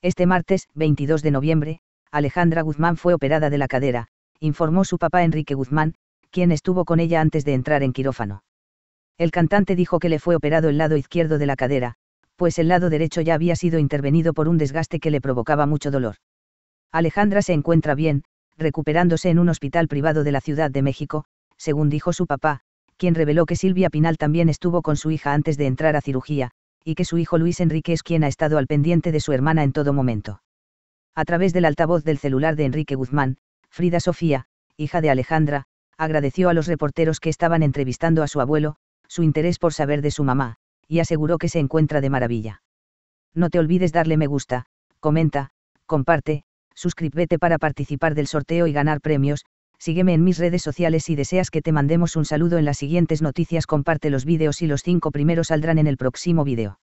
Este martes, 22 de noviembre, Alejandra Guzmán fue operada de la cadera, informó su papá Enrique Guzmán, quien estuvo con ella antes de entrar en quirófano. El cantante dijo que le fue operado el lado izquierdo de la cadera, pues el lado derecho ya había sido intervenido por un desgaste que le provocaba mucho dolor. Alejandra se encuentra bien, recuperándose en un hospital privado de la Ciudad de México, según dijo su papá, quien reveló que Silvia Pinal también estuvo con su hija antes de entrar a cirugía, y que su hijo Luis Enrique es quien ha estado al pendiente de su hermana en todo momento. A través del altavoz del celular de Enrique Guzmán, Frida Sofía, hija de Alejandra, agradeció a los reporteros que estaban entrevistando a su abuelo, su interés por saber de su mamá, y aseguró que se encuentra de maravilla. No te olvides darle me gusta, comenta, comparte, suscríbete para participar del sorteo y ganar premios, sígueme en mis redes sociales y deseas que te mandemos un saludo en las siguientes noticias comparte los vídeos y los cinco primeros saldrán en el próximo vídeo.